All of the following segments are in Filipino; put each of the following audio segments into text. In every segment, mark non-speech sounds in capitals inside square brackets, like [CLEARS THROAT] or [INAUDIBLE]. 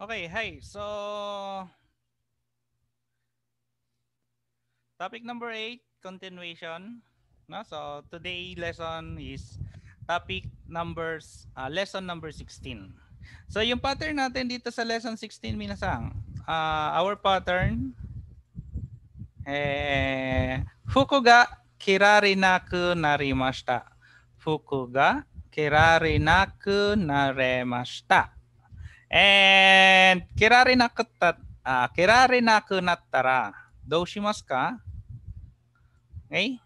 Okay, hi. So, topic number eight, continuation. No? So, today lesson is topic numbers, uh, lesson number 16. So, yung pattern natin dito sa lesson 16, minasang, uh, our pattern, eh, fuku ga kirari naku narimashita. Fuku ga kirari naku naremashita. And kirari na kutat, uh, ah, kirari na kunattara doshimasu ka? Okay?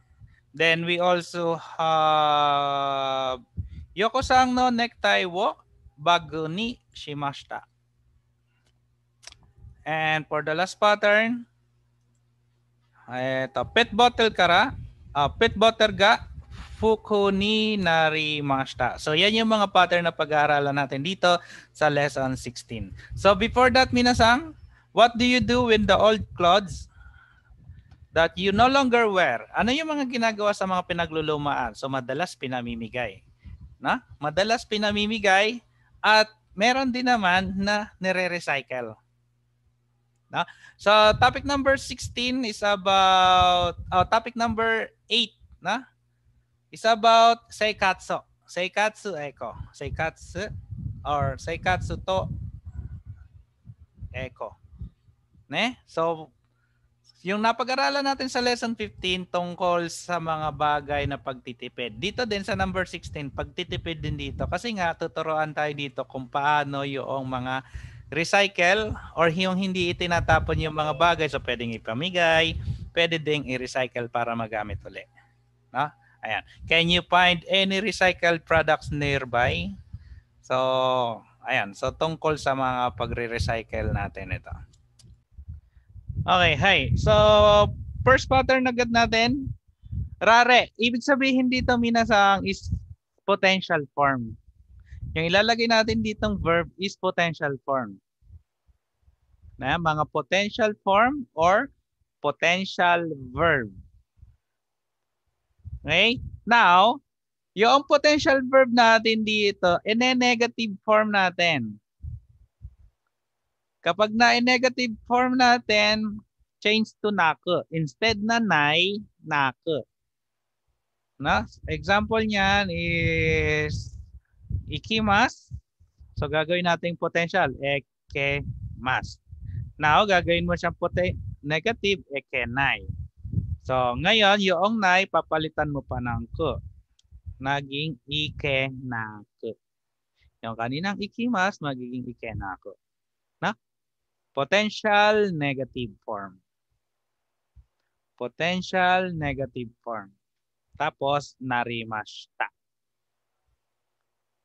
Then we also have Yoko-san no necktie wo bagu ni shimashita. And for the last pattern, ito, pet bottle kara, uh, pet bottle ga Fukuni Narimashita. So yan yung mga pattern na pag-aaralan natin dito sa lesson 16. So before that, minasang, what do you do with the old clothes that you no longer wear? Ano yung mga ginagawa sa mga pinaglulumaan? So madalas pinamimigay. Na? Madalas pinamimigay at meron din naman na nire-recycle. No? So topic number 16 is about uh, topic number 8 na It's about seikatsu. Seikatsu echo. Seikatsu or seikatsu to echo. Ne? So, yung napag-aralan natin sa lesson 15 tungkol sa mga bagay na pagtitipid. Dito din sa number 16, pagtitipid din dito. Kasi nga, tuturuan tayo dito kung paano yung mga recycle or yung hindi itinatapon yung mga bagay. So, pwedeng ipamigay, pwede ding i-recycle para magamit ulit. No? Ayan. Can you find any recycled products nearby? So, ayan. So, tungkol sa mga pagre-recycle natin ito. Okay, hi. So, first pattern agad natin. Rare. Ibig sabihin dito, minasang is potential form. Yung ilalagay natin ditong verb is potential form. Na mga potential form or potential verb. Okay? Now, yung potential verb natin dito, ine-negative form natin. Kapag na-negative form natin, change to naku. Instead na nai, naku. Na? Example niyan is ikimas. So gagawin natin potential, ekemas. Now, gagawin mo siyang poten negative, ekenai. So, ngayon, yung nai, papalitan mo pa ng ko. Naging ike na ku. Yung kaninang ikimas, magiging ike na ku. Na? Potential negative form. Potential negative form. Tapos, narimashita.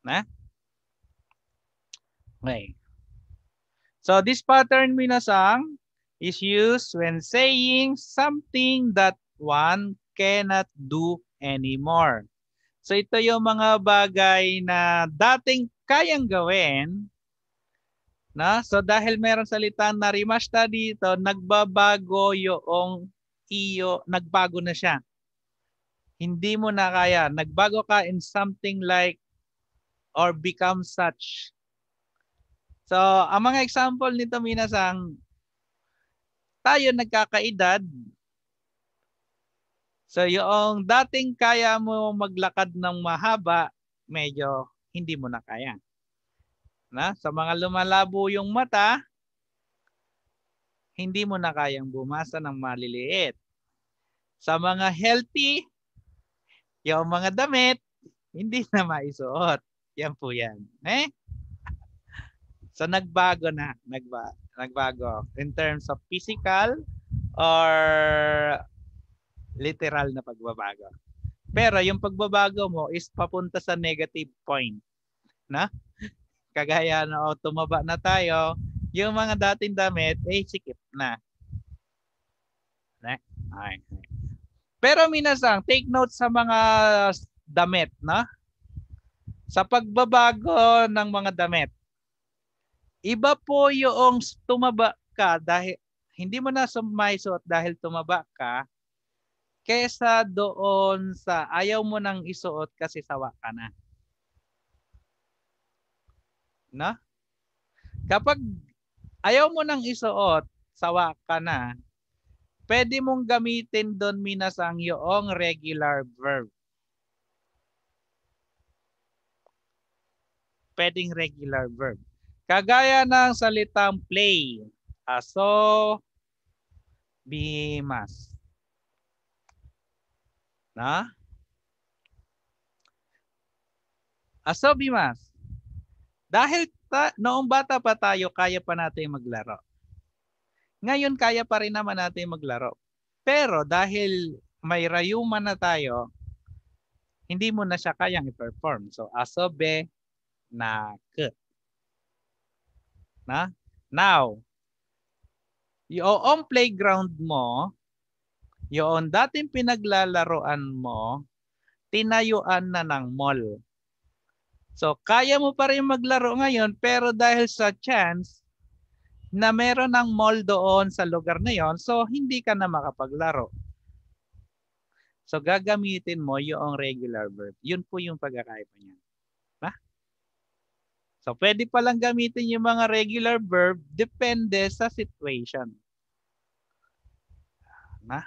Na? Okay. So, this pattern minasang is used when saying something that one cannot do anymore. So ito yung mga bagay na dating kayang gawin. Na? So dahil meron salita na remaster dito, nagbabago yung iyo, nagbago na siya. Hindi mo na kaya. Nagbago ka in something like or become such. So, ang mga example nito minasang tayo nagkakaedad, so yung dating kaya mo maglakad ng mahaba, medyo hindi mo na kaya. Na, sa mga lumalabo yung mata, hindi mo na kayang bumasa ng maliliit. Sa mga healthy, yung mga damit, hindi na maisuot. Yan po yan. Eh? So nagbago na, nagba, nagbago in terms of physical or literal na pagbabago. Pero yung pagbabago mo is papunta sa negative point. Na? [LAUGHS] Kagaya na oh, tumaba na tayo, yung mga dating damit, eh sikip na. Na? Ay. Pero minasang, take note sa mga damit, no? Sa pagbabago ng mga damit Iba po yung tumaba ka dahil hindi mo na suot dahil tumaba ka kesa doon sa ayaw mo nang isuot kasi sawa ka na. No? Kapag ayaw mo nang isuot, sawa ka na, pwede mong gamitin doon minasang yung regular verb. Pwedeng regular verb. Kagaya ng salitang play. Aso, bimas. Na? Aso, bimas. Dahil ta- noong bata pa tayo, kaya pa natin maglaro. Ngayon, kaya pa rin naman natin maglaro. Pero dahil may rayuma na tayo, hindi mo na siya kayang i-perform. So, aso, be, na ke. Na? Now, yung playground mo, yung dating pinaglalaroan mo, tinayuan na ng mall. So, kaya mo pa rin maglaro ngayon pero dahil sa chance na meron ng mall doon sa lugar na yon, so hindi ka na makapaglaro. So, gagamitin mo yung regular verb. Yun po yung pagkakaiba niya. So pwede lang gamitin yung mga regular verb depende sa situation. Na?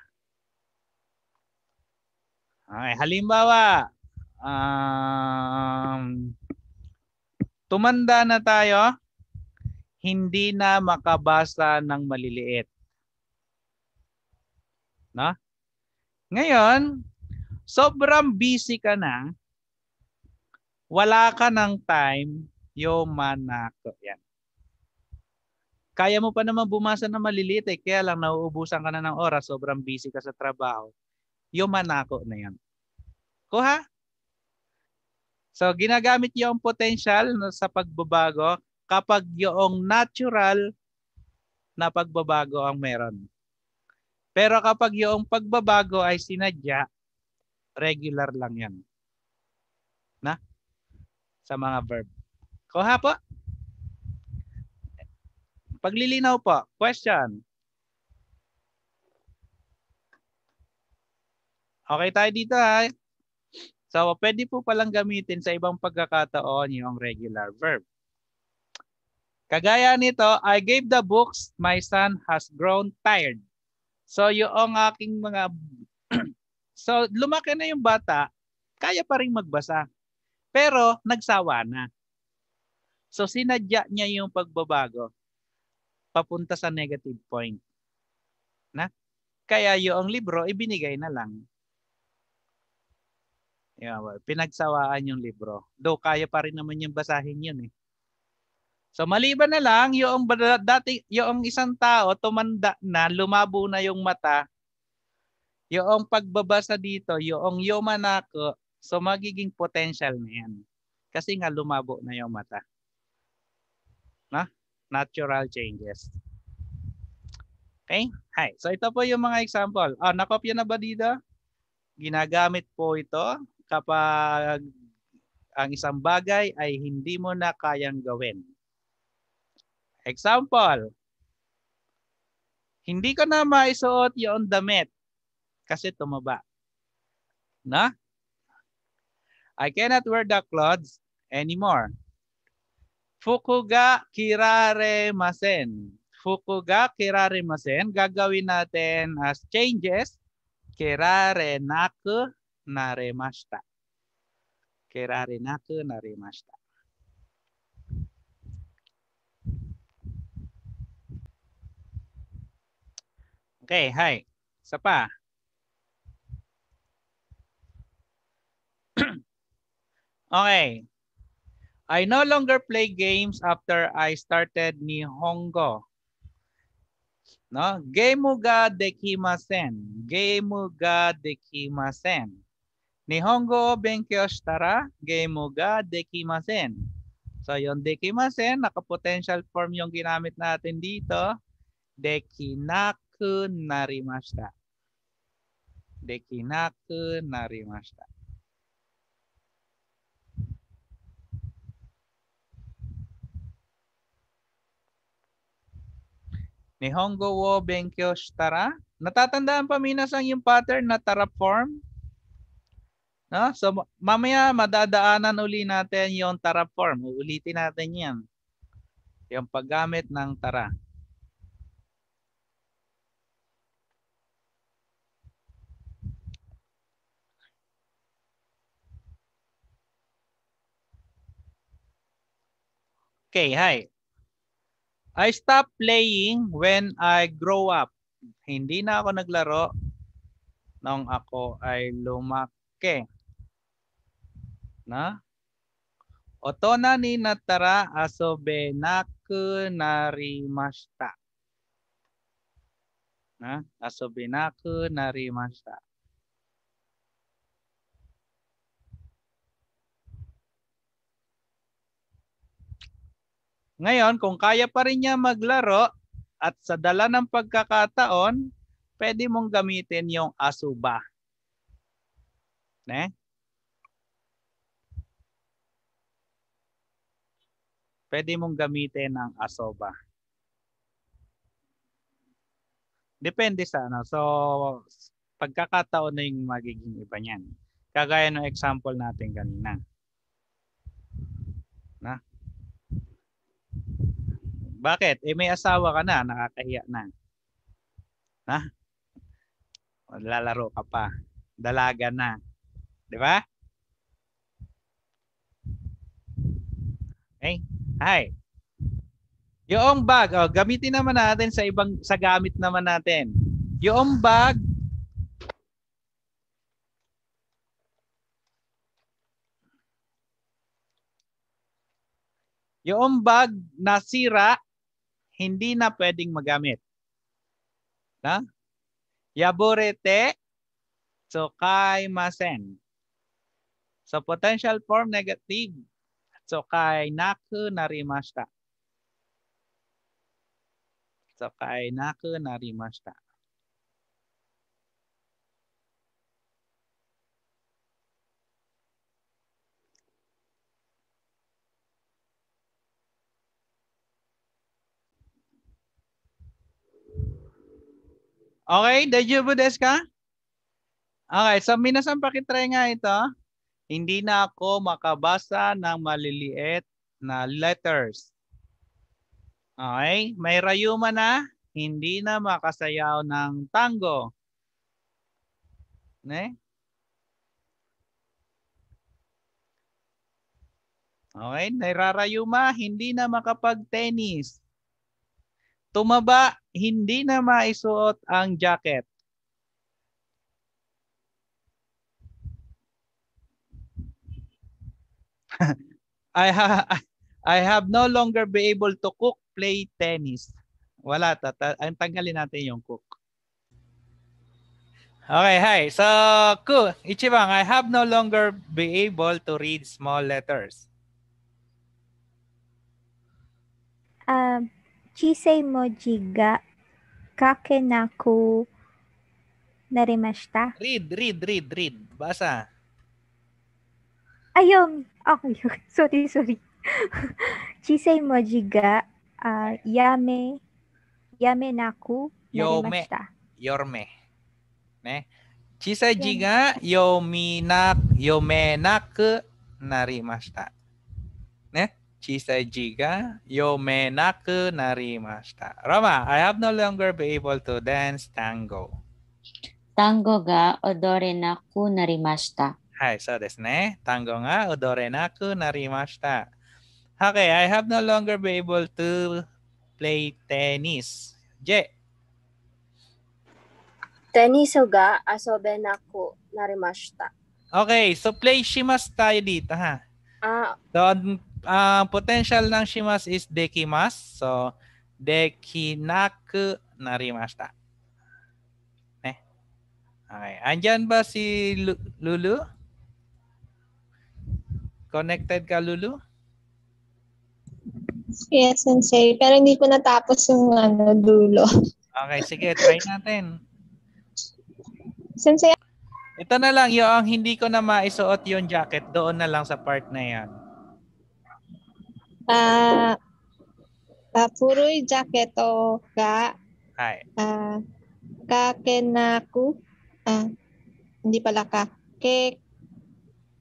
Okay, halimbawa, um, tumanda na tayo, hindi na makabasa ng maliliit. No? Ngayon, sobrang busy ka na, wala ka ng time Yomanako. Yan. Kaya mo pa naman bumasa ng maliliit eh. Kaya lang nauubusan ka na ng oras. Sobrang busy ka sa trabaho. Yomanako na yan. Kuha? So ginagamit yung potential sa pagbabago kapag yung natural na pagbabago ang meron. Pero kapag yung pagbabago ay sinadya, regular lang yan. Na? Sa mga verb. Kuha po. Paglilinaw po. Question. Okay tayo dito ha. So pwede po palang gamitin sa ibang pagkakataon yung regular verb. Kagaya nito, I gave the books, my son has grown tired. So yung aking mga... [CLEARS THROAT] so lumaki na yung bata, kaya pa rin magbasa. Pero nagsawa na. So sinadya niya yung pagbabago papunta sa negative point. Na? Kaya yung libro ibinigay na lang. Yeah, pinagsawaan yung libro. Though kaya pa rin naman yung basahin yun eh. So maliban na lang yung dati yung isang tao tumanda na lumabo na yung mata. Yung pagbabasa dito, yung yomanako, so magiging potential na yan. Kasi nga lumabo na yung mata na Natural changes. Okay? Hi. So ito po yung mga example. Ah, nakopya na ba dito? Ginagamit po ito kapag ang isang bagay ay hindi mo na kayang gawin. Example, hindi ko na maisuot yung damit kasi tumaba. Na? I cannot wear the clothes anymore Fukuga kirare masen. Fukuga kirare masen. Gagawin natin as changes. Kirare naku naremashita. Kirare naku naremashita. Okay, hi. Isa pa. [CLEARS THROAT] okay. I no longer play games after I started Nihongo. No? Gemu ga dekimasen. Gemu ga dekimasen. Nihongo o benkyo shitara gemu ga dekimasen. So yung dekimasen, naka-potential form yung ginamit natin dito. Dekinaku narimashita. Dekinaku narimashita. Nihongo wo benkyo shitara. Natatandaan pa ang yung pattern na tara form? No? So mamaya madadaanan uli natin yung tara form. Uulitin natin yan. Yung paggamit ng tara. Okay, hi. I stop playing when I grow up. Hindi na ako naglaro nung ako ay lumaki. Na? Otona ni natara asobe naku narimashita. Na? Asobe naku narimashita. Ngayon, kung kaya pa rin niya maglaro at sa dala ng pagkakataon, pwede mong gamitin yung asuba. Ne? Pwede mong gamitin ang asoba. Depende sa ano. So, pagkakataon na yung magiging iba niyan. Kagaya ng example natin kanina. Bakit? Eh may asawa ka na, nakakahiya na. Ha? Lalaro ka pa. Dalaga na. 'Di ba? Okay? Hi. Yung bag, oh, gamitin naman natin sa ibang sa gamit naman natin. Yung bag Yung bag nasira hindi na pwedeng magamit. Na? Yaburete masen. So potential form negative. Tsukai naku narimashita. Tsukai naku narimashita. Okay, dajubu desu ka? Okay, so minasan pakitry nga ito. Hindi na ako makabasa ng maliliit na letters. Okay, may rayuma na. Hindi na makasayaw ng tango. Ne? Okay, nairarayuma, hindi na makapag-tennis. Tumaba, hindi na maisuot ang jacket. [LAUGHS] I, ha- I have no longer be able to cook, play tennis. Wala. Tata- ang tanggalin natin yung cook. Okay, hi. So, cool. Ichibang, I have no longer be able to read small letters. 小い文字が書けなくなりました。Read, read, read, read. Basa. Ayom. Okay. Sorry, sorry. 小さい文字が、uh, やめ、やめなくなりました。よめ。ね。小さい字が読みな、読めなくなりました。ね。yo Yomenaku Narimashita. Roma, I have no longer be able to dance tango. Tango ga odore naku narimashita. Okay, I have no longer be able to play tennis. Je. Tennis ga asobe naku narimashita. Okay, so play shimasu tayo dito ha. Ah. So, uh, potential ng shimas is dekimas. So, dekinaku narimashita. Eh. Okay. Andyan ba si Lulu? Connected ka, Lulu? Yes, sensei. Pero hindi ko natapos yung ano, dulo. Okay, sige. Try natin. Sensei. Ito na lang, yung hindi ko na maisuot yung jacket, doon na lang sa part na yan. Ah, ああ古いジャケットが、はい、あ kakenaku, ah, ah, ah, hindi pala ka, ke,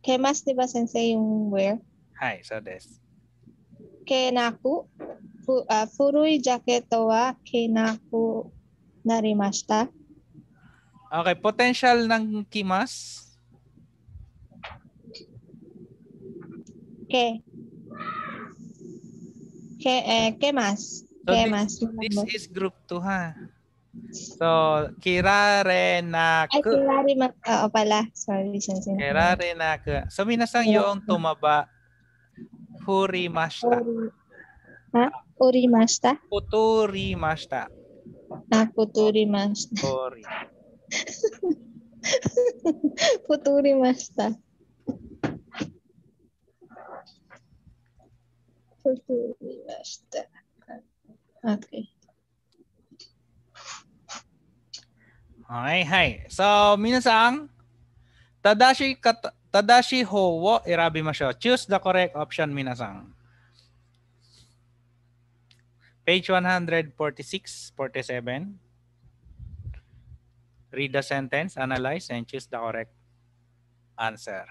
kemas di ba sensei yung wear? Hi, so this. Kenaku, fu, uh, ah, furui jaketo wa kenaku narimashita. Okay, potential ng kimas? Okay. Ke, eh, ¿qué más? So ¿Qué this, This is group 2, ha? So, kirare-naku. Ay, kirare-naku. Oo pala. Sorry, sensei. Kirare-naku. So, minasang yeah. yung tumaba. Furimashita. Ha? Furimashita? Futurimashita. Ah, futurimashita. Sorry. futurimashita. [LAUGHS] と取りました。Okay. Hi, hi. So, tadashi, tadashi wo Choose the correct option, Page 146, 47. Read the sentence, analyze, and choose the correct answer.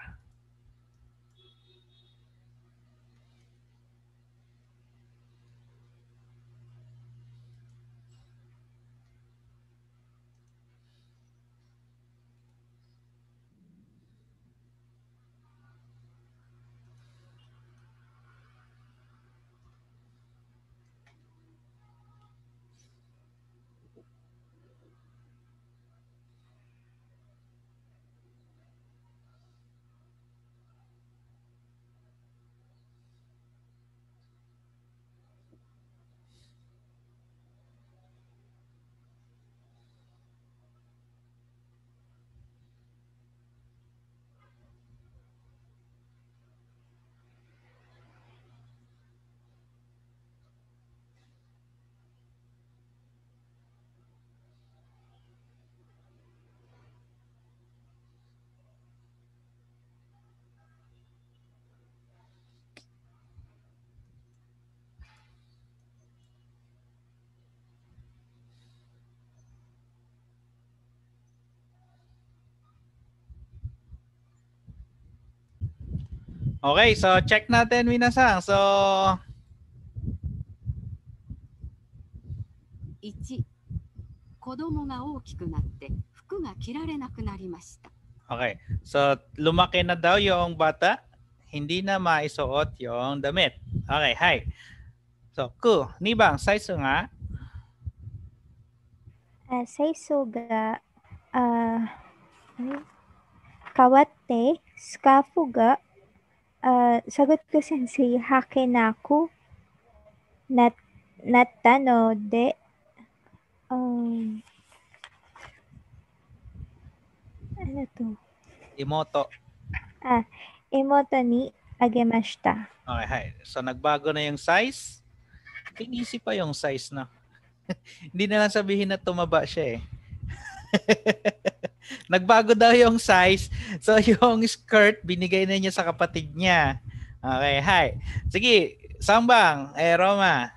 Okay, so check natin minasang. So 1 Okay, So lumaki na daw yung bata, hindi na maisuot yung damit. Okay, hi. So, ku, ah, ah, ni bang size nga? Uh, size ga uh, kawate, scarf ga Uh, sagot ko sensei, hakenaku nat natano de um, ano to? Imoto. Ah, imoto ni agemashita. Okay, hi. So nagbago na yung size. Think easy pa yung size na. [LAUGHS] Hindi na lang sabihin na tumaba siya eh. [LAUGHS] Nagbago daw yung size. So [LAUGHS] yung skirt, binigay na niya sa kapatid niya. Okay, hi. Sige, Sambang, eh Roma.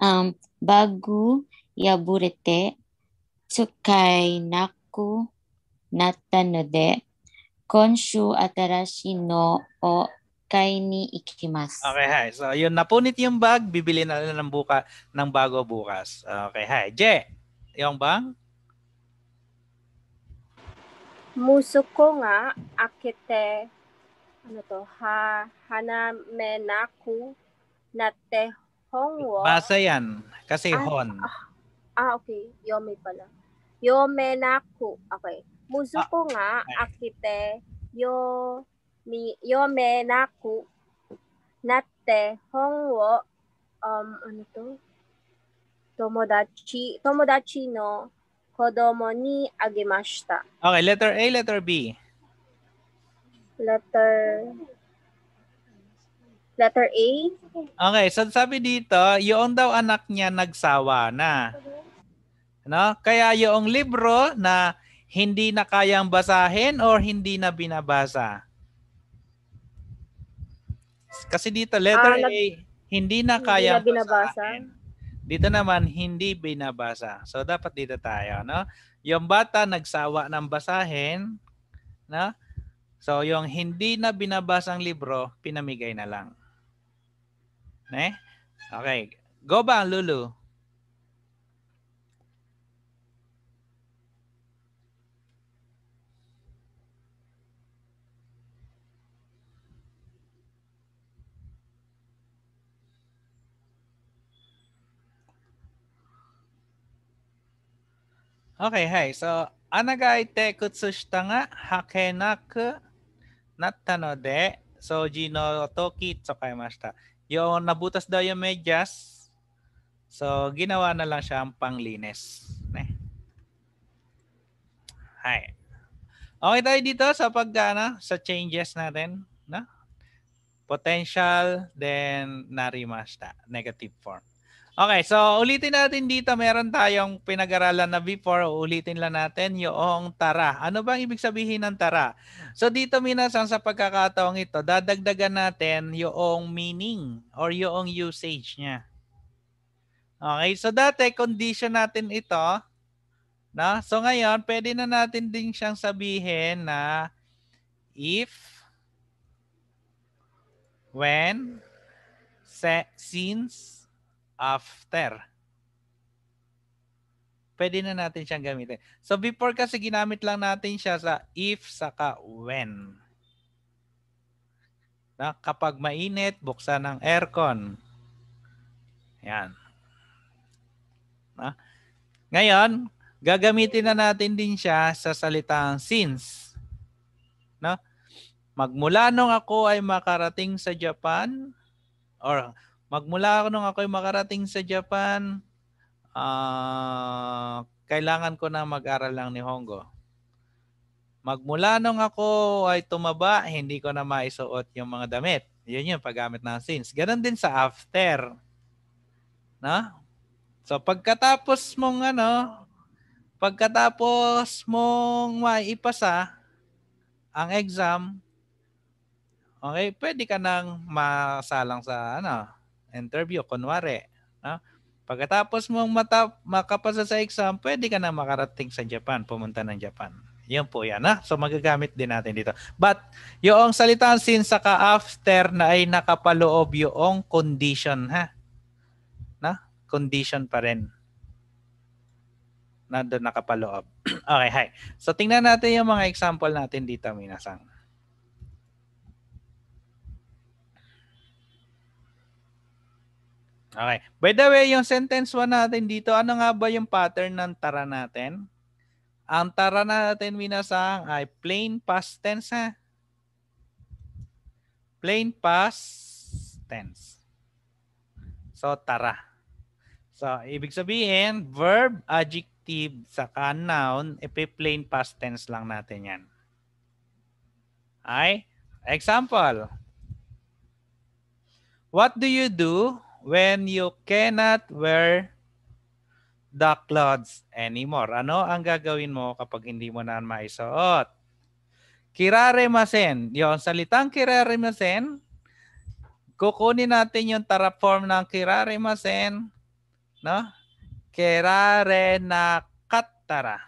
Um, bagu yaburete tsukai naku natta node de konshu atarashi no o kai ni ikimasu. Okay, hi. So, yun, napunit yung bag. Bibili na lang ng, buka, ng bago bukas. Okay, hi. Je! Iyong ba? Muso ko nga akite ano to ha hanamenaku nate hongwo. Basa yan. Kasi ah, hon. Ah, ah, okay. Yome pala. Yomenaku. Okay. Muso ah, ko ah, nga okay. akite yo ni yomenaku nate hongwo um ano to Tomodachi, Tomodachi no Kodomo ni agemashita. Okay, letter A, letter B. Letter Letter A. Okay, so sabi dito, yung daw anak niya nagsawa na. No? Kaya yung libro na hindi na kayang basahin or hindi na binabasa? Kasi dito letter ah, A, hindi na kayang hindi na binabasa. basahin. Dito naman, hindi binabasa. So, dapat dito tayo. No? Yung bata nagsawa ng basahin. No? So, yung hindi na binabasang libro, pinamigay na lang. Ne? Okay. Go ba, Lulu? Okay, hi. So, anagai te kutsu ga hakenaku natta no de soji no toki tsukaimashita. Yung nabutas daw yung medyas. So, ginawa na lang siya ang panglinis. Ne? Hi. Okay tayo dito sa pag ano, sa changes natin, no? Potential then narimashita, negative form. Okay, so ulitin natin dito, meron tayong pinag-aralan na before, ulitin lang natin yung tara. Ano bang ibig sabihin ng tara? So dito minasan sa pagkakataong ito, dadagdagan natin yung meaning or yung usage niya. Okay, so dati condition natin ito. No? So ngayon, pwede na natin din siyang sabihin na if, when, se- since, after. Pwede na natin siyang gamitin. So before kasi ginamit lang natin siya sa if saka when. Na kapag mainit, buksan ng aircon. Yan. Na? Ngayon, gagamitin na natin din siya sa salitang since. No? Magmula nung ako ay makarating sa Japan or magmula ako nung ako'y makarating sa Japan, uh, kailangan ko na mag-aral ng Nihongo. Magmula nung ako ay tumaba, hindi ko na maisuot yung mga damit. Yun yung paggamit ng since. Ganon din sa after. No? So pagkatapos mong ano, pagkatapos mong maipasa ang exam, okay, pwede ka nang masalang sa ano, interview, kunwari. No? Pagkatapos mong mata- makapasa sa exam, pwede ka na makarating sa Japan, pumunta ng Japan. Yan po yan. Ha? So magagamit din natin dito. But yung salitang since saka after na ay nakapaloob yung condition ha. Na? Condition pa rin. Na doon nakapaloob. [CLEARS THROAT] okay, hi. So tingnan natin yung mga example natin dito minasang. Okay. By the way, yung sentence 1 natin dito, ano nga ba yung pattern ng tara natin? Ang tara natin minasang ay plain past tense ha. Plain past tense. So tara. So ibig sabihin, verb, adjective, saka noun, ipi-plain past tense lang natin yan. Ay, example. What do you do when you cannot wear the clothes anymore. Ano ang gagawin mo kapag hindi mo na maisuot? Kiraremasen. Yung salitang kiraremasen, kukunin natin yung tarap form ng kiraremasen, no? Kirare na kattara.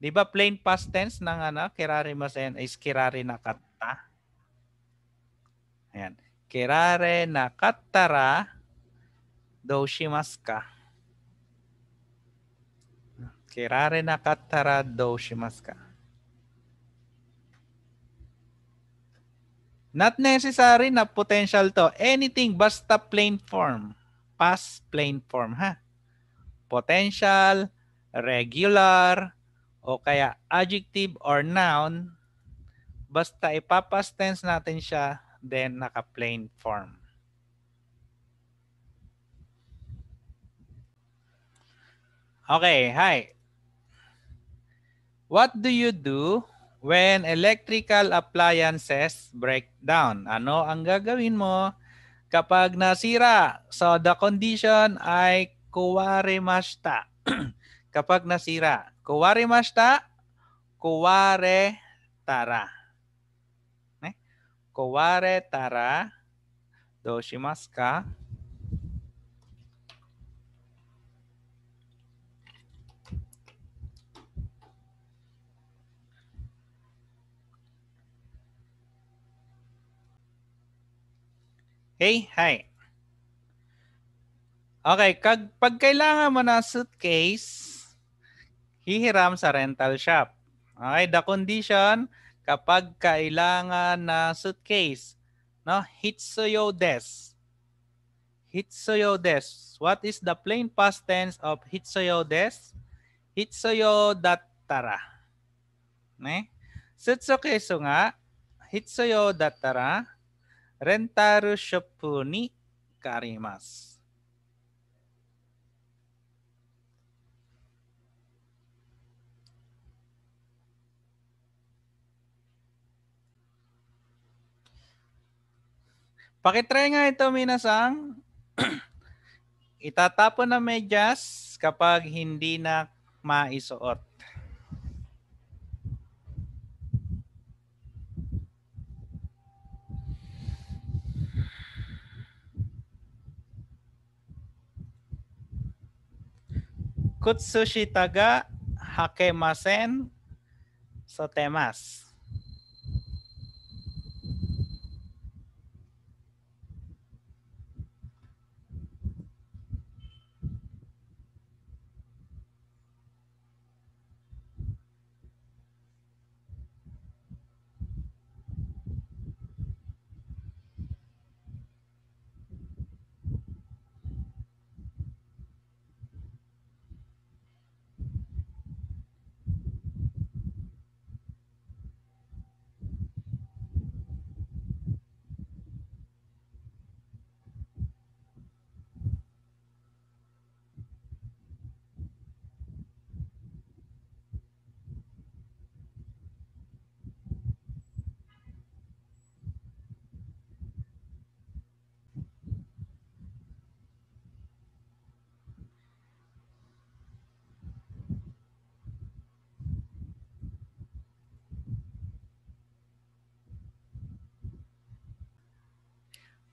Di ba plain past tense ng ano, kiraremasen is kirare na katta? Ayan kerare nakattara doushimasu ka? Kerare nakattara doushimasu ka? Not necessary na potential to. Anything basta plain form. Past plain form ha. Potential, regular, o kaya adjective or noun, basta ipapas tense natin siya then naka-plain form. Okay, hi. What do you do when electrical appliances break down? Ano ang gagawin mo kapag nasira? So the condition ay kuware masta. [CLEARS THROAT] kapag nasira, kuware masta, kuware tara tara Hey, Hi. Okay, kag pag kailangan mo ng suitcase, hihiram sa rental shop. Okay, the condition kapag kailangan na suitcase. No? Hitsuyo des. Hitsuyo des. What is the plain past tense of hitsuyo des? Hitsuyo dattara. Ne? Sutsukesu nga hitsuyo dattara rentaru shoppu ni karimasu. Pakitry nga ito, Minasang. [CLEARS THROAT] Itatapon na medyas kapag hindi na maisuot. Kutsushitaga hakemasen sotemas.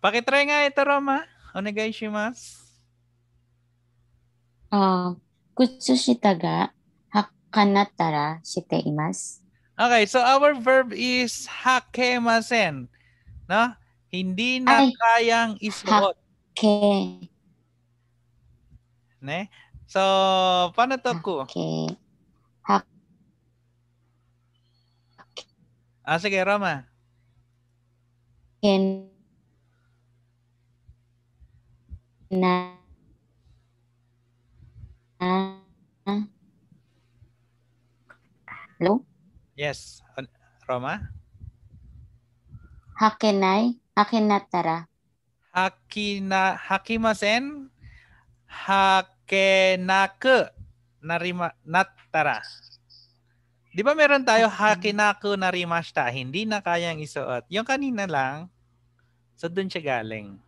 Pakitry nga ito, Roma. Onegai shimasu. Uh, ah, kutsu shitaga hakanatara shite imasu. Okay, so our verb is hakemasen. No? Hindi na Ay, kayang isuot. Hake. Ne? So, paano to ko? Hake. Hak ah, sige, Roma. Hake. na Hello? Yes, Roma? Hakenai, hakenatara. Hakina, hakimasen, hakenaku, narima, natara. Di ba meron tayo hakinaku narimashita, hindi na kayang isuot. Yung kanina lang, so dun siya galing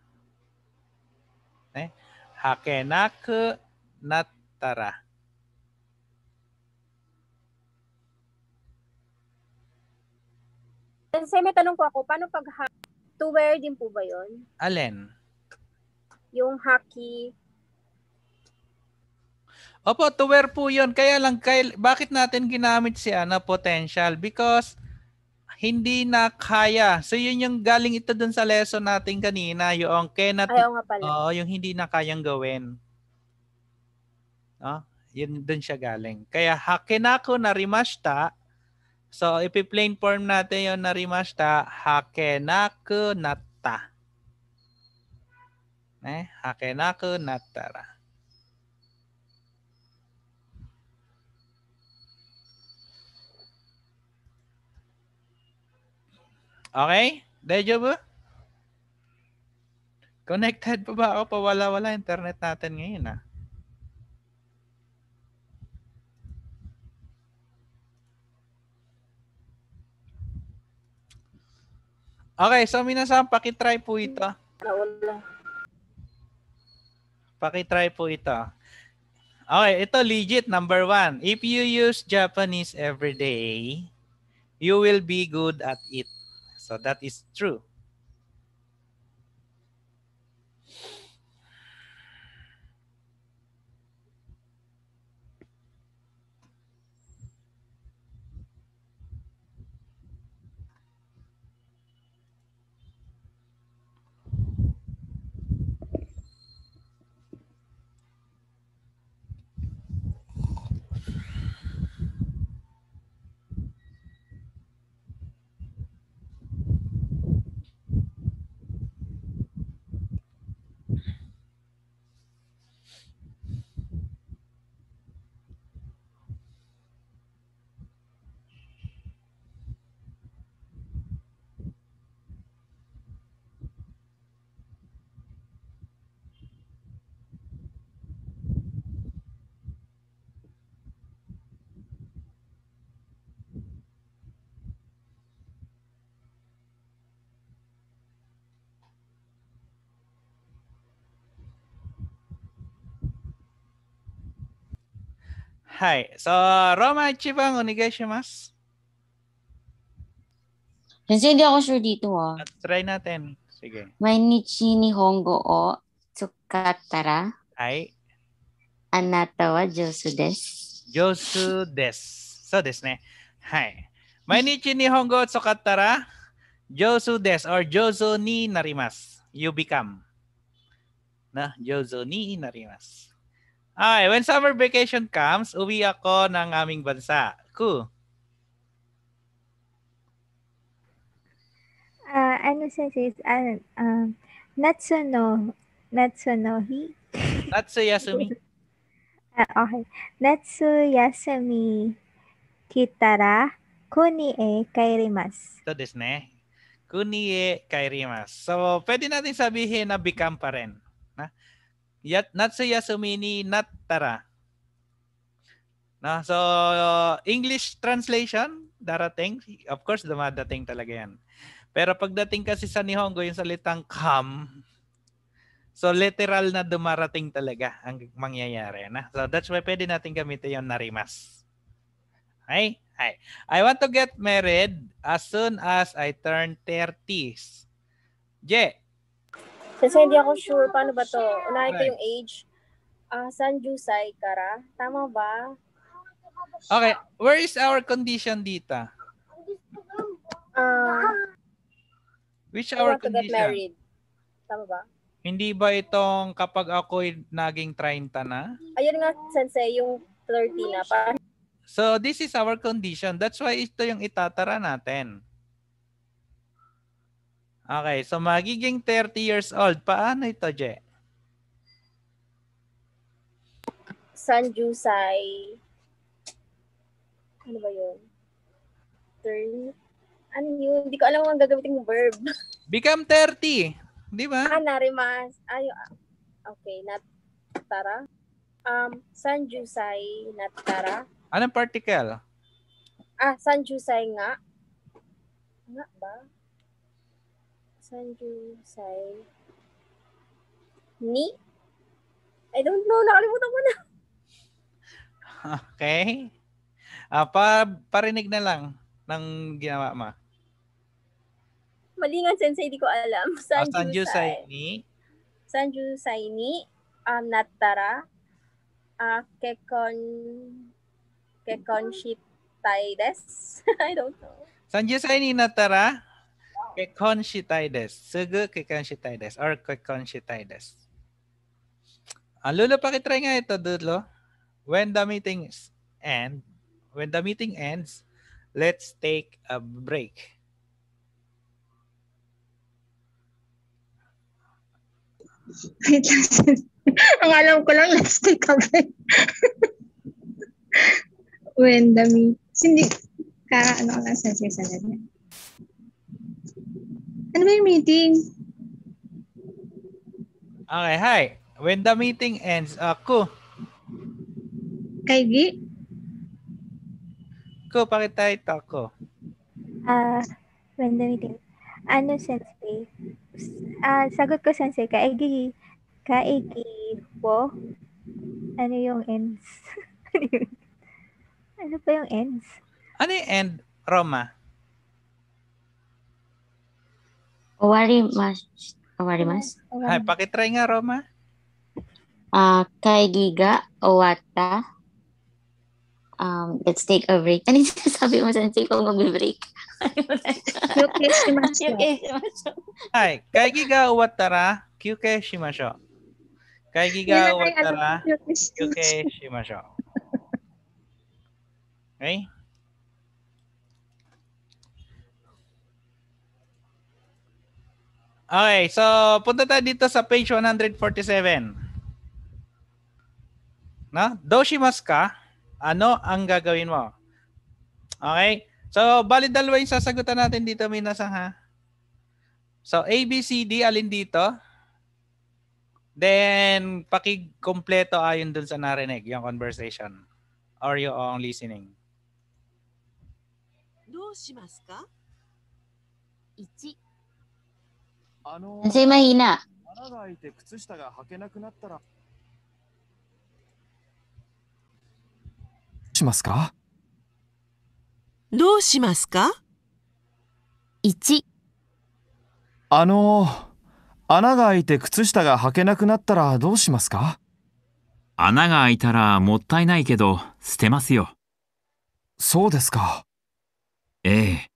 natara. ね。はけなくなったら。Sir, may tanong po ako, paano pag ha to wear din po ba yon? Alin? Yung haki. Opo, to wear po yon. Kaya lang, kaya, bakit natin ginamit siya ano, na potential? Because hindi na kaya. So yun yung galing ito dun sa lesson natin kanina, yung cannot Ayaw nga pala. Oo, yung hindi na kayang gawin. No? Ah, yun dun siya galing. Kaya hakenako narimashita. So ipi-plain form natin yung na narimashita, hakenaku natta. Eh, hakenaku nattara. Okay? Dejo ba? Connected pa ba ako? Pawala-wala internet natin ngayon ah. Okay, so minasan, pakitry po ito. Wala. Pakitry po ito. Okay, ito legit, number one. If you use Japanese every day, you will be good at it. So that is true. はい。So, ローマ1番お願いします。Kasi hindi ako sure dito ah. At try natin. Sige. Mainichi ni Hongo o tsukatara. Ay. Anata wa josu desu. Josu desu. So ですね。はい。毎日日本語を使ったら、上手です or 上手になります。You become. な、上手になります。ay, when summer vacation comes, uwi ako ng aming bansa. Ku. Uh, ano sa says? Ah, um, Natsuno. Natsunohi? Natsuyasumi. uh, [LAUGHS] okay. Yasumi kitara kuni e kairimas. Ito this ne. Kuni e kairimas. So, pwede natin sabihin na become pa rin. Yet Yat Natsuya Sumini Nattara. Na So, English translation, darating. Of course, dumadating talaga yan. Pero pagdating kasi sa Nihongo, yung salitang come, so literal na dumarating talaga ang mangyayari. Na? So that's why pwede natin gamitin yung narimas. Okay? Hi. I want to get married as soon as I turn 30s. Je, kasi hindi ako sure paano ba to. Unahin ko yung age. Uh, San Jusay, Kara. Tama ba? Okay. Where is our condition dita? Uh, Which I our want condition? To get married. Tama ba? Hindi ba itong kapag ako'y naging 30 na? Ayun nga, sensei, yung 30 na. Parang... So, this is our condition. That's why ito yung itatara natin. Okay, so magiging 30 years old. Paano ito, Je? San Jusay. Ano ba yun? Turn. Ano yun? Hindi ko alam ang gagamitin yung verb. [LAUGHS] Become 30. Di ba? Ah, narimas. Ay, ah, ah, okay. Not tara. Um, San Jusay, not tara. Anong particle? Ah, San Jusay nga. Nga ba? Sanjusay. Ni? I don't know. Nakalimutan ko na. [LAUGHS] Okay. Ah, pa, parinig na lang ng ginawa mo. Mali nga, sensei. Di ko alam. Sanjusay. Oh, Sanjusay ni? Sanjusay ni. Um, natara. Uh, ah, kekon... Kekon shit. Tides. [LAUGHS] I don't know. Sanjusay ni natara? Kekonshitaides. Sugu kekonshitaides or kekonshitaides. Ang ah, Lolo, pakitry nga ito, Dulo. When the meeting end, when the meeting ends, let's take a break. Wait [LAUGHS] Ang alam ko lang, let's take a break. [LAUGHS] when the meeting, hindi, ano ka, ano lang sa sinasabi. Ano ba meeting? Okay, hi. When the meeting ends, ako. Uh, Kay Gi? Ko, bakit tayo tako? Ah, uh, when the meeting. Ano, sensei? Ah, uh, sagot ko, sensei, kaigi, kaigi po. Ano yung ends? [LAUGHS] Ano, ano pa yung ends? Ano yung end? Roma? Owarimas. Owarimas? Hay, pakitry nga, Roma. Uh, kay Giga, Owata. Um, let's take a break. Ano yung sabi mo, Sensei, ko mag-break? [LAUGHS] Kyuke shimasho. Kyuke shimasho. kay Giga, Owata ra. Kyuke shimasho. Kay Giga, Owata ano, ra. Kyuke shimasho. Okay? Okay, so punta tayo dito sa page 147. No? Doshimas ano ang gagawin mo? Okay? So, bali dalawa yung sasagutan natin dito, Minasang ha? So, A, B, C, D, alin dito? Then, pakikompleto ayon dun sa narinig, yung conversation or yung listening. どうしますか1いて靴下が履けなくなったら。しますかどうしますか ?1 あの穴が開いて靴下が履けなくなったらどうしますか穴が開いたらもったいないけど捨てますよそうですかええ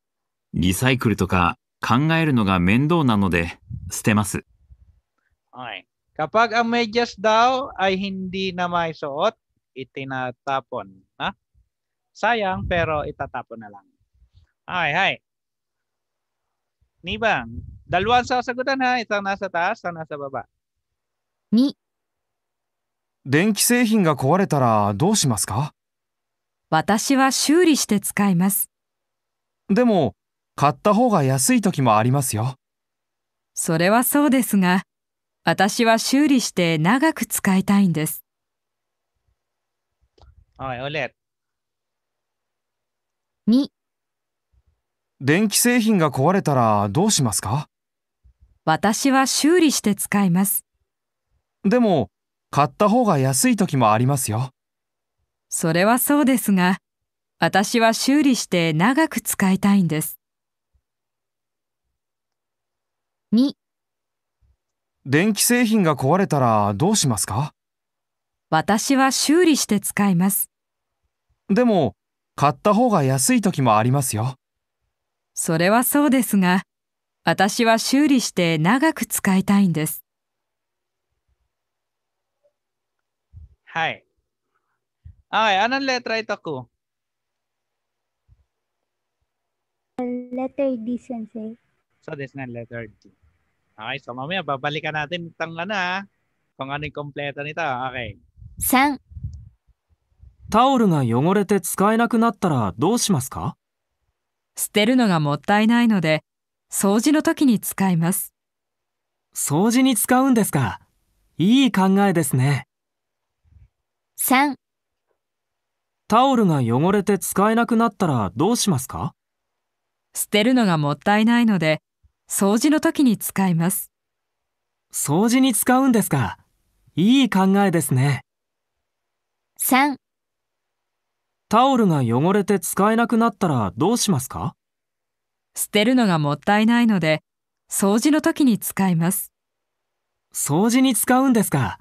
リサイクルとか考えるのが面倒なので捨てます。Okay. Kapag ang medyas daw ay hindi na may suot, itinatapon na. Sayang pero itatapon na lang. Okay, hi. Nibang, dalawang sasagutan ha. Isang nasa taas, isang nasa baba. Ni. 電気製品が壊れたらどうしますか私は修理して使います。でも、買った方が安い時もありますよ。それはそうですが、私は修理して長く使いたいんです。はい、おれ。2電気製品が壊れたらどうしますか私は修理して使います。でも、買った方が安い時もありますよ。それはそうですが、私は修理して長く使いたいんです。2電気製品が壊れたらどうしますか私は修理して使いますでも買った方が安い時もありますよそれはそうですが私は修理して長く使いたいんですはいはい、あの anong l e t s う t す i s n letter D. Okay, so mamaya babalikan natin itong ano Kung ano yung kompleto nito. Okay. 3タオルが汚れて使えなくなったらどうしますか捨てるのがもったいないので掃除の時に使います掃除に使うんですかいい考えですね3タオルが汚れて使えなくなったらどうしますか捨てるのがもったいないので掃除の時に使います。掃除に使うんですか。いい考えですね。3タオルが汚れて使えなくなったらどうしますか捨てるのがもったいないので、掃除の時に使います。掃除に使うんですか。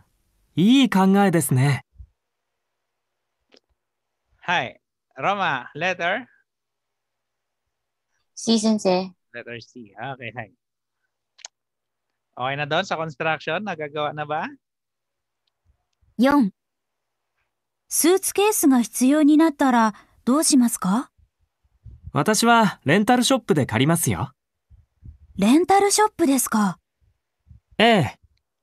いい考えですね。はい。ロマ、レター。C 先生。letter C. Okay, hi. Okay na doon sa construction, nagagawa na ba? 4. スーツケースが必要になったらどうしますか私はレンタルショップで借りますよ。レンタルショップですかええ。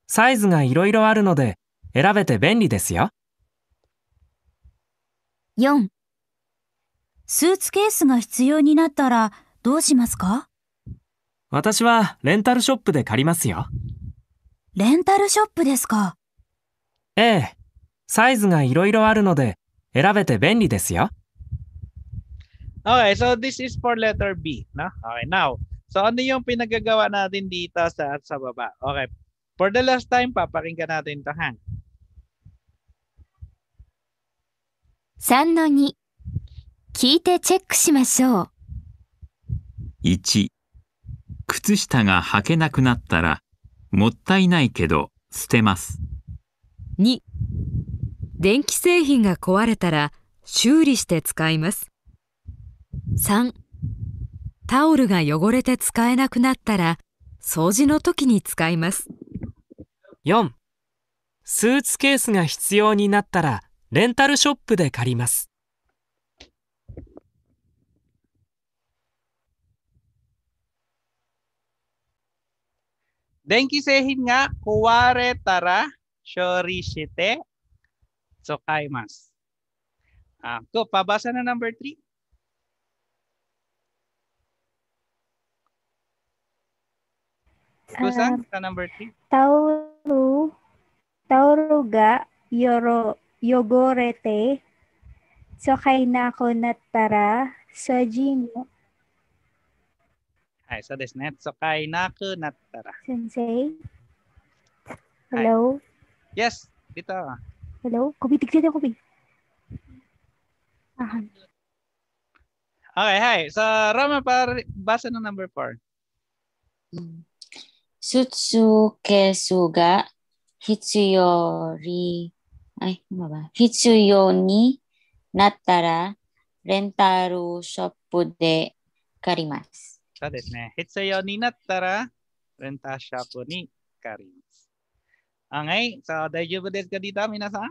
サイズがいろいろあるので選べて便利ですよ。4. スーツケースが必要になったらどうしますか私はレンタルショップで借りますよ。レンタルショップですか。ええ。サイズがいろいろあるので、選べて便利ですよ。Okay, so this is for letter B. No? Okay, now, so ano yung pinagagawa natin dito sa, at sa baba? Okay, for the last time, papakinggan natin ito, Hank. 3-2聞いてチェックしましょう。1靴下が履けなくなったら、もったいないけど捨てます。2、電気製品が壊れたら修理して使います。3、タオルが汚れて使えなくなったら掃除の時に使います。4、スーツケースが必要になったらレンタルショップで借ります。Denkisehin nga kuware tara shorishite tsukaimasu. Ah, go, pabasa na number 3. Kusang, uh, sa number 3. Tauru, Tauru ga yoro, yogorete, tsukay na ako natara, sojin, Sensei. Hello? Yes, dito. Hello? Kubitik dito, kubik. Ahan. Okay, hi. So, Rama, par basa ng number 4. Sutsuke suga hitsuyori ay, ano ba? Hitsuyoni ni nattara rentaru shop de karimasu. そうですね。必要になったら、レンタシャープに借ります。Okay, so 大丈夫ですか dito, minasan?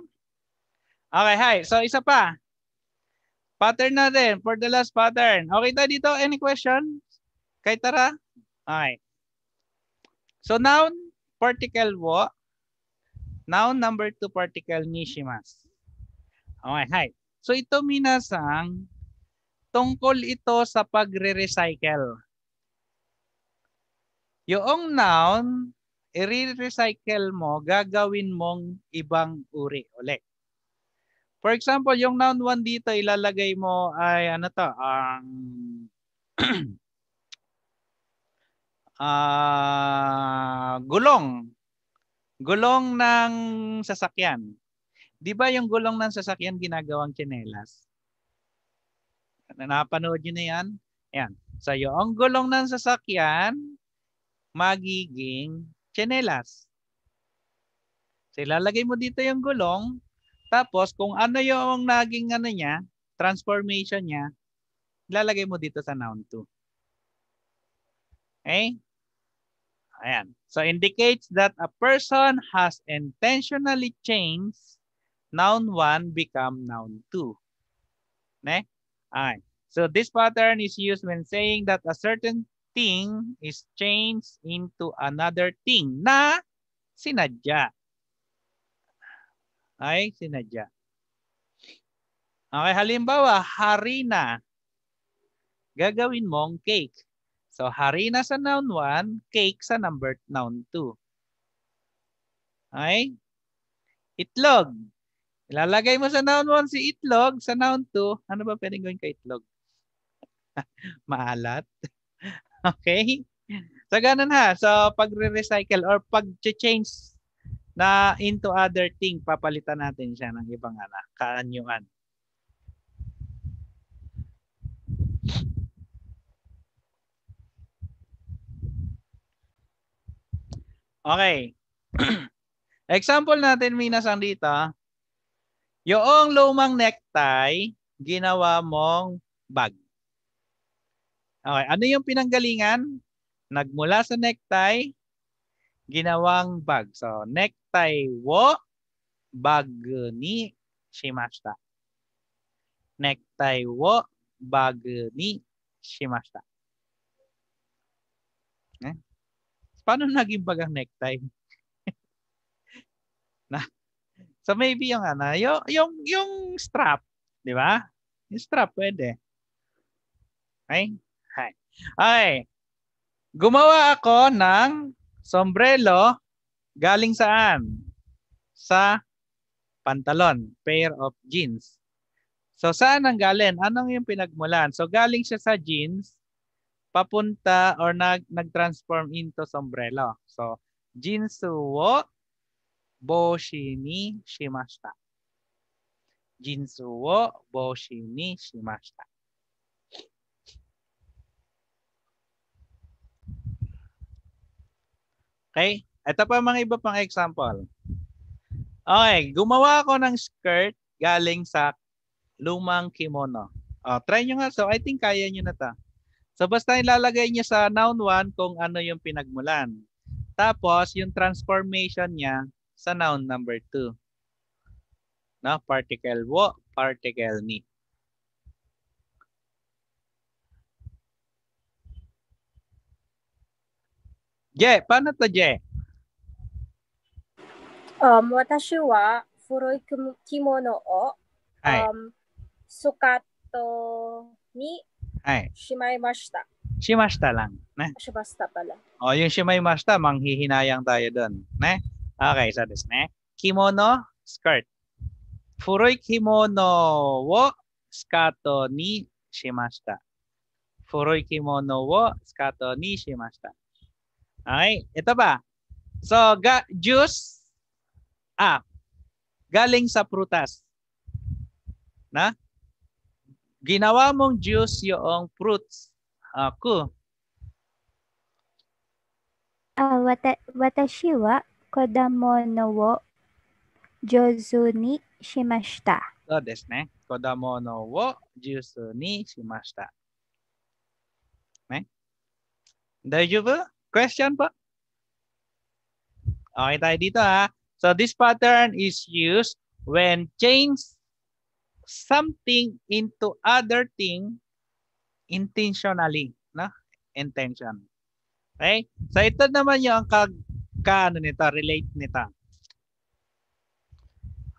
Okay, hi. So isa pa. Pattern na din for the last pattern. Okay ta dito? Any question? Kay tara? Okay. So noun, particle wo. Noun number two particle ni shimas. Okay, hi. So ito minasang, tungkol ito sa pagre-recycle. Yung noun, i-recycle mo, gagawin mong ibang uri ulit. For example, yung noun 1 dito, ilalagay mo ay ano to, ang um, [CLEARS THROAT] uh, gulong. Gulong ng sasakyan. Di ba yung gulong ng sasakyan ginagawang tsinelas? Napanood nyo na yan? Yan. So yung gulong ng sasakyan, magiging chinelas. So ilalagay mo dito yung gulong tapos kung ano yung naging ano niya, transformation niya, ilalagay mo dito sa noun 2. Okay? Ayan. So indicates that a person has intentionally changed noun 1 become noun 2. Ne? Okay. So this pattern is used when saying that a certain thing is changed into another thing na sinadya. Ay, sinadya. Okay, halimbawa, harina. Gagawin mong cake. So, harina sa noun 1, cake sa number noun 2. Okay? Itlog. Ilalagay mo sa noun 1 si itlog. Sa noun 2, ano ba pwedeng gawin kay itlog? [LAUGHS] Maalat. [LAUGHS] Okay? So, ganun ha. So, pagre-recycle or pag-change na into other thing, papalitan natin siya ng ibang ana, kaanyuan. Okay. [CLEARS THROAT] Example natin, minasang dito. Yung lumang necktie, ginawa mong bag. Okay, ano yung pinanggalingan? Nagmula sa necktie, ginawang bag. So, necktie wo bag ni shimashita. Necktie wo bag ni shimashita. Eh? Paano naging bag ang necktie? [LAUGHS] na So maybe yung ano, yung yung, yung strap, 'di ba? Yung strap pwede. Okay? Okay. Gumawa ako ng sombrero galing saan? Sa pantalon, pair of jeans. So saan ang galing? Anong yung pinagmulan? So galing siya sa jeans papunta or nag nag-transform into sombrero. So jeans wo boshi ni shimashita. Jeans wo boshi ni shimashita. Okay? Ito pa mga iba pang example. Okay, gumawa ako ng skirt galing sa lumang kimono. Oh, try nyo nga. So, I think kaya nyo na ta. So, basta ilalagay nyo sa noun 1 kung ano yung pinagmulan. Tapos, yung transformation niya sa noun number 2. No? Particle wo, particle ni. ゲー、パンナタゲー私は古い着物を、はい um, スカットにしまいました。はいしましたらね。しましたから。おいしまいました。まんひひなやんだよ。ね。あがいさですね。着物、スカート。古い着物をスカートにしました。古い着物をスカートにしました。Okay, ito ba? So, ga- juice ah galing sa prutas. Na? Ginawa mong juice yung fruits. Ako. Ah, wata, watashi wa kodomo no wo jozu ni shimashita. So desu ne. Kodomo no wo jozu ni shimashita. Ne? Daijoubu? Question po? Okay tayo dito ha. So this pattern is used when change something into other thing intentionally. No? Intention. Okay? So ito naman yung kag kaano nito, relate nito.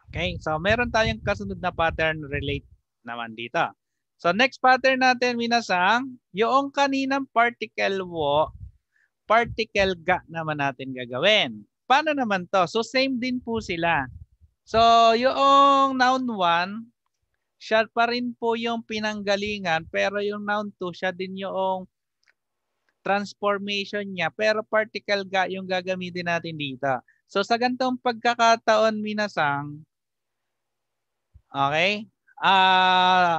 Okay? So meron tayong kasunod na pattern relate naman dito. So next pattern natin minasang, yung kaninang particle wo particle ga naman natin gagawin. Paano naman to? So same din po sila. So yung noun 1, siya pa rin po yung pinanggalingan pero yung noun 2, siya din yung transformation niya pero particle ga yung gagamitin natin dito. So sa gantong pagkakataon minasang okay? Ah uh,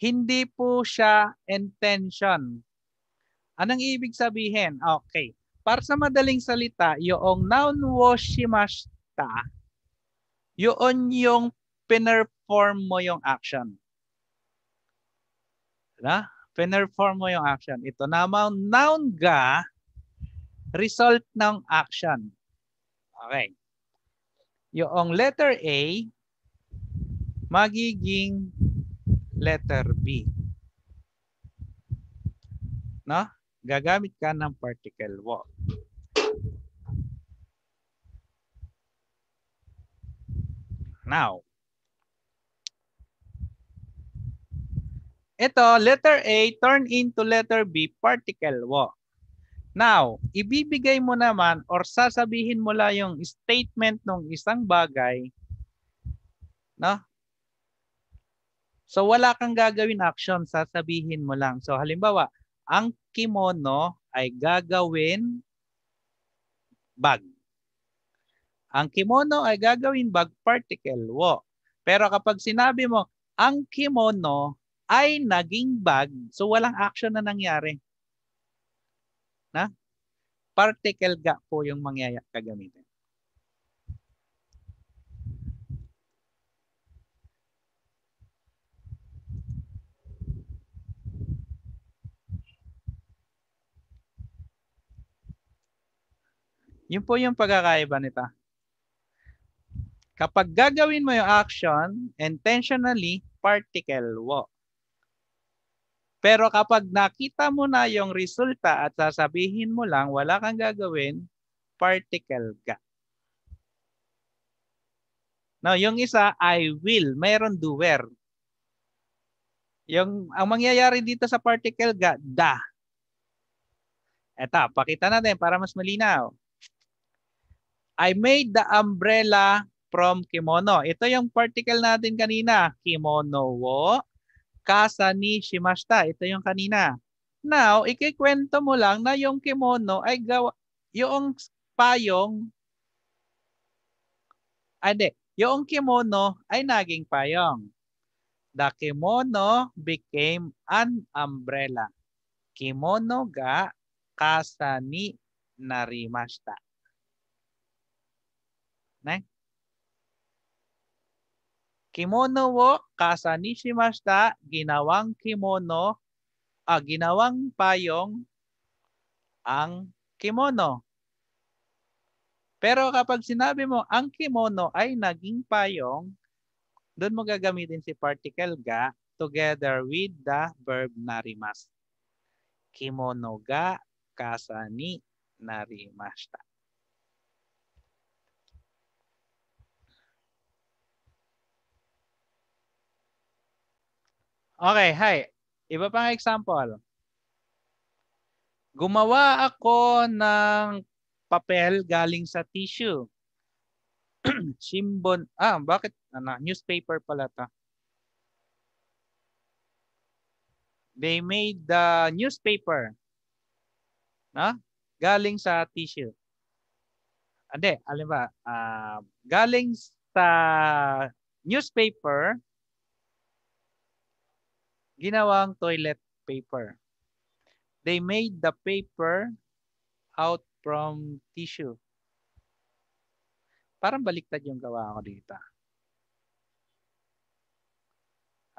hindi po siya intention Anong ibig sabihin? Okay. Para sa madaling salita, yung noun wo shimashita, yun yung pinerform mo yung action. Na? Diba? Pinerform mo yung action. Ito namang noun ga, result ng action. Okay. Yung letter A, magiging letter B. No? gagamit ka ng particle wall. Now, ito, letter A, turn into letter B, particle wall. Now, ibibigay mo naman or sasabihin mo la yung statement ng isang bagay, no? So wala kang gagawin action, sasabihin mo lang. So halimbawa, ang kimono ay gagawin bag. Ang kimono ay gagawin bag particle wo. Pero kapag sinabi mo, ang kimono ay naging bag, so walang action na nangyari. Na? Particle ga po yung mangyayari kagamitin. Yun po yung pagkakaiba nito. Kapag gagawin mo yung action, intentionally, particle walk. Pero kapag nakita mo na yung resulta at sasabihin mo lang, wala kang gagawin, particle ga. Now, yung isa, I will. Mayroon doer. Yung, ang mangyayari dito sa particle ga, da. Eto, pakita natin para mas malinaw. I made the umbrella from kimono. Ito yung particle natin kanina. Kimono wo kasa ni shimashita. Ito yung kanina. Now, ikikwento mo lang na yung kimono ay gawa, yung payong, ade, ah, yung kimono ay naging payong. The kimono became an umbrella. Kimono ga kasa ni narimashita. ね。Kimono wo kasa shimashita, ginawang kimono, ah, ginawang payong ang kimono. Pero kapag sinabi mo ang kimono ay naging payong, doon mo gagamitin si particle ga together with the verb narimas. Kimono ga kasani narimashita. Okay, hi. Iba pang example. Gumawa ako ng papel galing sa tissue. [CLEARS THROAT] Simbon. Ah, bakit? Ano, newspaper pala ta. They made the newspaper. No? Galing sa tissue. Ande, alin ba? Uh, ah, galing sa newspaper, ginawang toilet paper. They made the paper out from tissue. Parang baliktad yung gawa ko dito.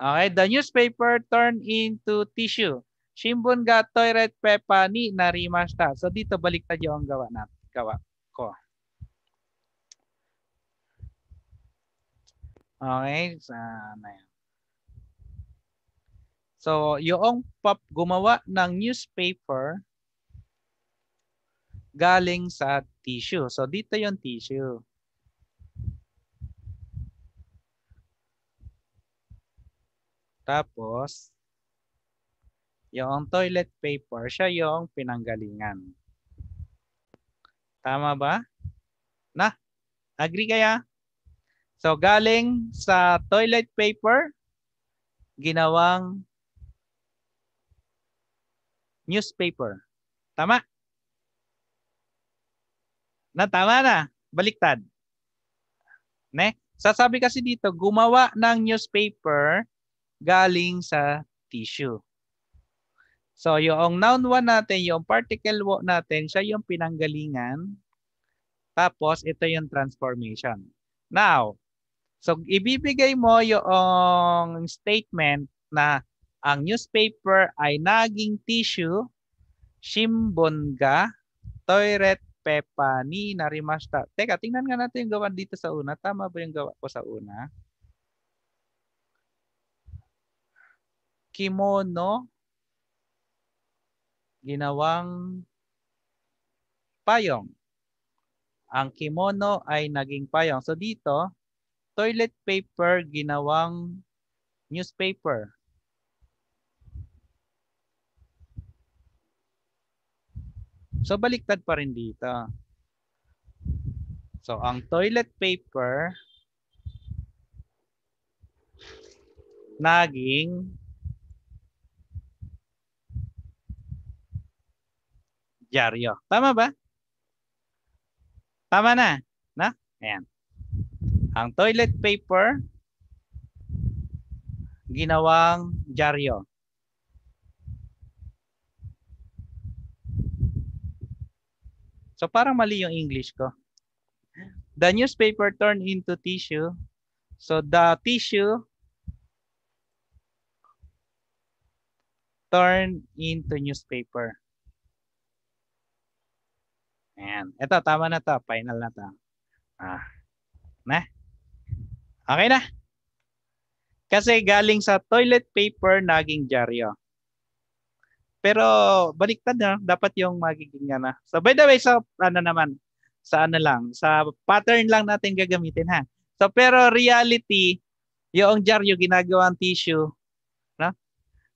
Okay, the newspaper turned into tissue. Shimbun ga toilet paper ni narimashita. So dito baliktad yung gawa natin. Gawa ko. Okay, sana ano yan. So, yung pop gumawa ng newspaper galing sa tissue. So, dito yung tissue. Tapos, yung toilet paper, siya yung pinanggalingan. Tama ba? Na? Agree kaya? So, galing sa toilet paper, ginawang newspaper. Tama? Na tama na. Baliktad. Ne? Sasabi kasi dito, gumawa ng newspaper galing sa tissue. So, yung noun one natin, yung particle wo natin, siya yung pinanggalingan. Tapos, ito yung transformation. Now, so ibibigay mo yung statement na ang newspaper ay naging tissue, shimbonga, toilet paper ni narimashita. Teka, tingnan nga natin yung gawa dito sa una. Tama ba yung gawa ko sa una? Kimono, ginawang payong. Ang kimono ay naging payong. So dito, toilet paper ginawang newspaper. So baliktad pa rin dito. So ang toilet paper naging dyaryo. Tama ba? Tama na. Na? Ayan. Ang toilet paper ginawang dyaryo. So parang mali yung English ko. The newspaper turned into tissue. So the tissue turned into newspaper. Ayan. Ito, tama na to. Final na to. Ah. Na? Okay na. Kasi galing sa toilet paper naging dyaryo. Pero baliktad na, ah. dapat yung magiging na. Ano. So by the way, sa so, ano naman, sa ano lang, sa pattern lang natin gagamitin ha. So pero reality, yung jar dyaryo ginagawa ang tissue, no?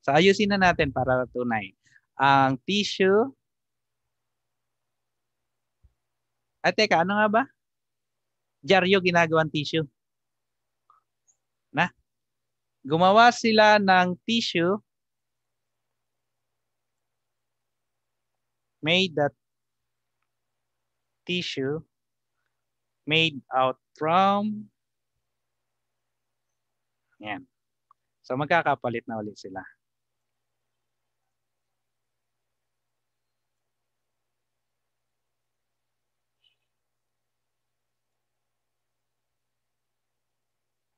So ayusin na natin para tunay. Ang tissue Ay, teka, ano nga ba? Dyaryo ginagawa ang tissue. Na? Gumawa sila ng tissue made that tissue made out from yan. So magkakapalit na ulit sila.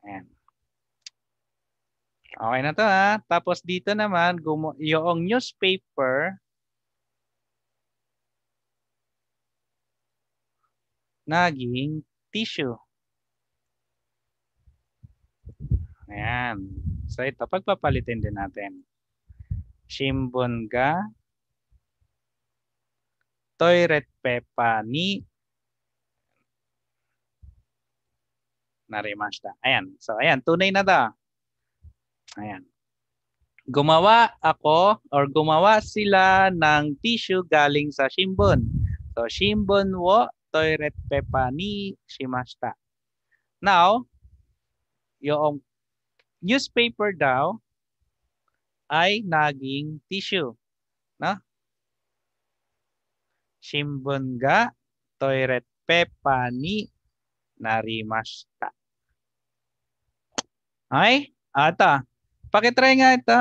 Ayan. Okay na to ha. Tapos dito naman, yung newspaper naging tissue. Ayan. So ito, pagpapalitin din natin. Shimbun toilet paper ni narimashita. Ayan. So ayan, tunay na to. Ayan. Gumawa ako or gumawa sila ng tissue galing sa shimbun. So shimbun wo toirettepa ni shimashita. Now, yung newspaper daw ay naging tissue. No? Shimbun ga toirettepa ni narimashita. Ay, ata. Pakitry nga ito.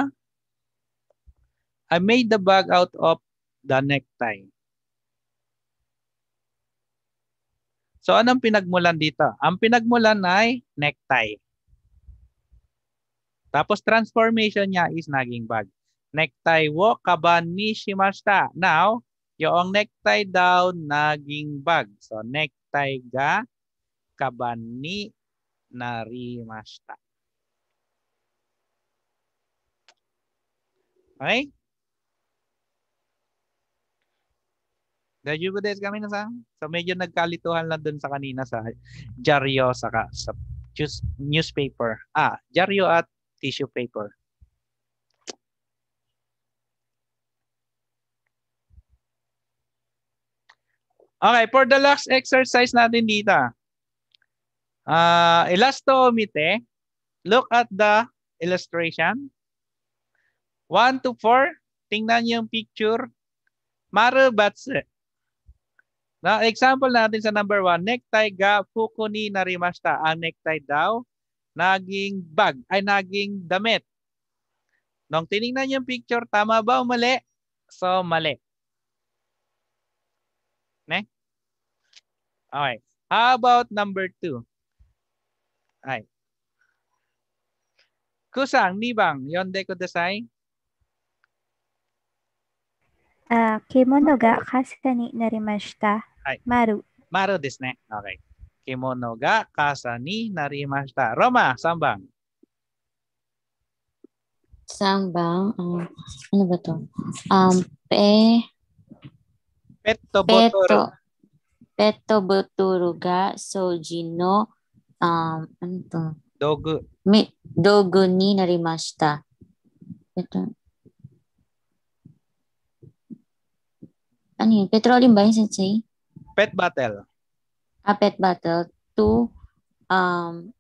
I made the bag out of the necktie. So anong pinagmulan dito? Ang pinagmulan ay necktie. Tapos transformation niya is naging bag. Necktie wo kaban ni Now, yung necktie daw naging bag. So necktie ga kaban ni narimashita. Okay? Medyo des kami na sa. So medyo nagkalituhan lang doon sa kanina sa dyaryo saka sa newspaper. Ah, dyaryo at tissue paper. Okay, for the last exercise natin dito. Uh, elastomite. Look at the illustration. 1 to 4. Tingnan yung picture. Marubatsu. Na example natin sa number one, necktie ga fukuni ni narimashita. Ang necktie daw naging bag, ay naging damit. Nung tiningnan yung picture, tama ba o mali? So, mali. Ne? Okay. How about number two? Ay. Kusang, nibang, yonde ko desai? Uh, ah, kimono ga kasani narimashita. はい。丸。丸ですね。o k a 着物が傘になりました。ロマ、3番。3番、ペットボトル。ペットボトルが掃除のあと道具み道具になりました。えっと、何ペトロリンバイ先生 Pet battle. A pet battle to um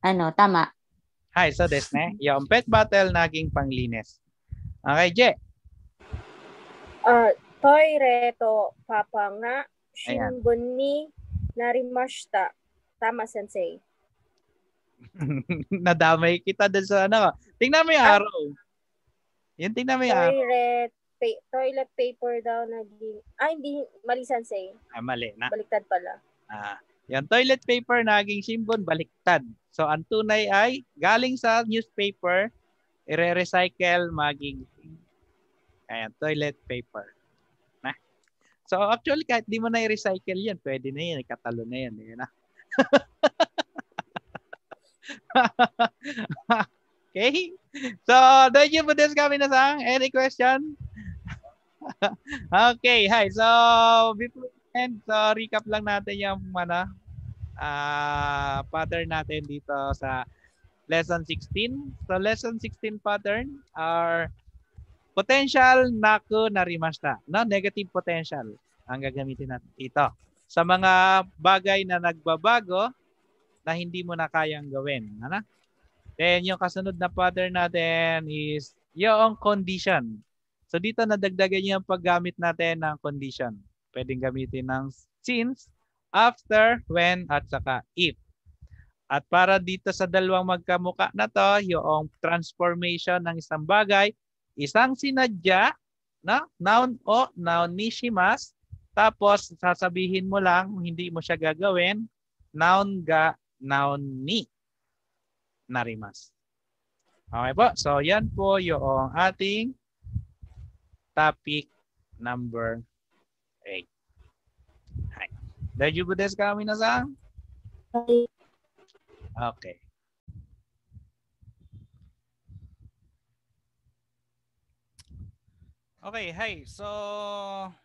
ano, tama. Hi, so des ne. Yung pet battle naging panglinis. Okay, Je. Uh, ah, toy reto papanga shinbun ni narimashita. Tama, sensei. [LAUGHS] Nadamay kita din sa ano. Tingnan mo yung ah. araw. Yan, tingnan mo yung araw. Toy reto pa- toilet paper daw naging, ah hindi, mali sansay. Ah, mali na. Baliktad pala. Ah, yan, toilet paper naging simbon, baliktad. So, ang tunay ay galing sa newspaper, i-recycle maging Ayan, toilet paper. Na? So, actually, kahit di mo na i-recycle yan, pwede na yan, ikatalo na yan. Yun na. [LAUGHS] Okay? [LAUGHS] So, thank you for this, kami Any question? [LAUGHS] okay, hi. So, before and so recap lang natin yung mana, uh, pattern natin dito sa lesson 16. So, lesson 16 pattern are potential naku narimashita. No? Negative potential ang gagamitin natin dito. Sa mga bagay na nagbabago na hindi mo na kayang gawin. Ano? Then yung kasunod na pattern natin is yung condition. So dito nadagdagan yung paggamit natin ng condition. Pwedeng gamitin ng since, after, when, at saka if. At para dito sa dalawang magkamuka na to, yung transformation ng isang bagay, isang sinadya, na noun o noun ni shimas, tapos sasabihin mo lang hindi mo siya gagawin, noun ga, noun ni narimas. Okay po. So, yan po yung ating topic number 8. Hi. Dajubu desu ka, minasan? Okay. Okay, hey. So,